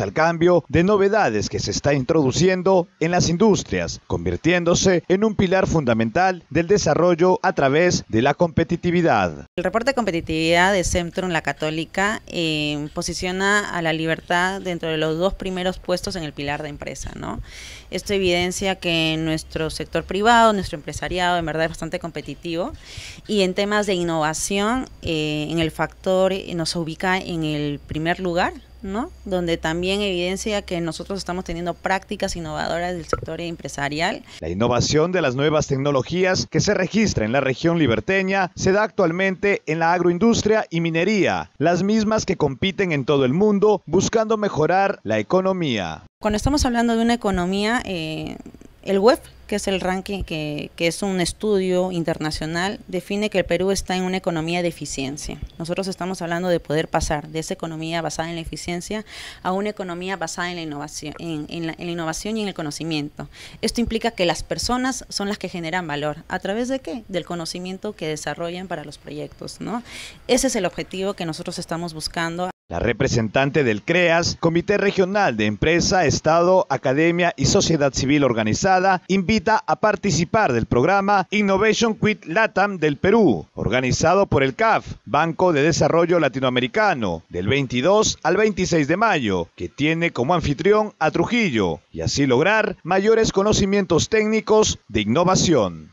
al cambio de novedades que se está introduciendo en las industrias, convirtiéndose en un pilar fundamental del desarrollo a través de la competitividad. El reporte de competitividad de Centrum La Católica eh, posiciona a la libertad dentro de los dos primeros puestos en el pilar de empresa. Esto evidencia que nuestro sector privado, nuestro empresariado, en verdad es bastante competitivo y en temas de innovación, eh, en el factor eh, nos ubica en el primer lugar donde también evidencia que nosotros estamos teniendo prácticas innovadoras del sector empresarial. La innovación de las nuevas tecnologías que se registra en la región liberteña se da actualmente en la agroindustria y minería, las mismas que compiten en todo el mundo buscando mejorar la economía. Cuando estamos hablando de una economía, eh, el web que es el ranking que, es un estudio internacional, define que el Perú está en una economía de eficiencia. Nosotros estamos hablando de poder pasar de esa economía basada en la eficiencia a una economía basada en la innovación, en, la, innovación y en el conocimiento. Esto implica que las personas son las que generan valor. ¿A través de qué? Del conocimiento que desarrollan para los proyectos. ¿no? Ese es el objetivo que nosotros estamos buscando. La representante del CREAS, Comité Regional de Empresa, Estado, Academia y Sociedad Civil Organizada, invita a participar del programa Innovation Quit Latam del Perú, organizado por el CAF, Banco de Desarrollo Latinoamericano, del 22 al 26 de mayo, que tiene como anfitrión a Trujillo, y así lograr mayores conocimientos técnicos de innovación.